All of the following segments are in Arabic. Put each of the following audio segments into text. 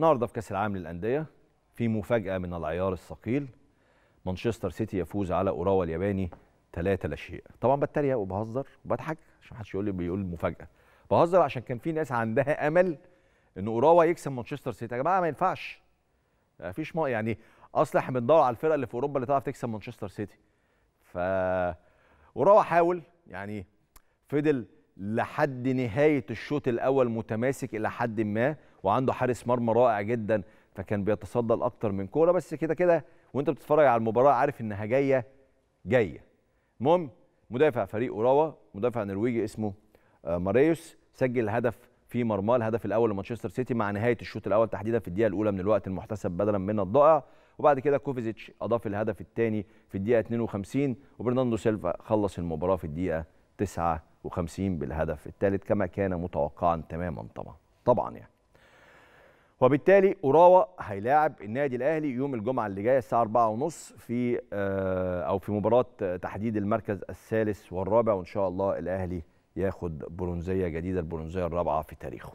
النهارده في كاس العالم للانديه في مفاجاه من العيار الثقيل مانشستر سيتي يفوز على اوراوا الياباني 3 لا شيء طبعا بتريق وبهزر وبضحك عشان محدش يقول لي بيقول مفاجاه بهزر عشان كان في ناس عندها امل ان اوراوا يكسب مانشستر سيتي يا جماعه ما ينفعش مفيش يعني اصل احنا بندور على الفرقه اللي في اوروبا اللي تعرف تكسب مانشستر سيتي ف اوراوا حاول يعني فضل لحد نهايه الشوط الاول متماسك الى حد ما وعنده حارس مرمى رائع جدا فكان بيتصدى لاكتر من كوره بس كده كده وانت بتتفرج على المباراه عارف انها جايه جايه المهم مدافع فريق اوراوا مدافع نرويجي اسمه آه، ماريوس سجل هدف في مرماه الهدف الاول لمانشستر سيتي مع نهايه الشوط الاول تحديدا في الدقيقه الاولى من الوقت المحتسب بدلا من الضائع وبعد كده كوفيزيتش اضاف الهدف الثاني في الدقيقه 52 وبرناندو سيلفا خلص المباراه في الدقيقه 59 بالهدف الثالث كما كان متوقعا تماما طبعا طبعا يعني وبالتالي اوراوا هيلاعب النادي الاهلي يوم الجمعه اللي جايه الساعه 4:30 في آه، او في مباراه تحديد المركز الثالث والرابع وان شاء الله الاهلي ياخد برونزيه جديده البرونزيه الرابعه في تاريخه.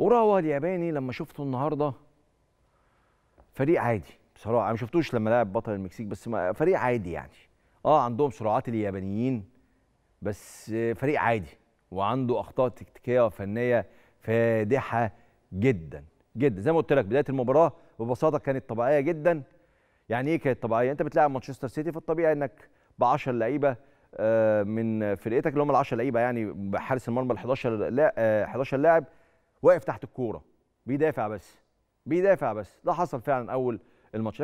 اوراوا الياباني لما شفته النهارده فريق عادي بصراحه انا ما شفتوش لما لعب بطل المكسيك بس فريق عادي يعني اه عندهم سرعات اليابانيين بس فريق عادي وعنده اخطاء تكتيكيه وفنيه فادحه جدا جدا زي ما قلت لك بدايه المباراه ببساطه كانت طبيعيه جدا يعني ايه كانت طبيعيه انت بتلاعب مانشستر سيتي فالطبيعي انك ب 10 لعيبه آه، من فرقتك اللي هم ال 10 لعيبه يعني بحارس المرمى ال 11 لا 11 آه، لاعب واقف تحت الكوره بيدافع بس بيدافع بس ده حصل فعلا اول الماتش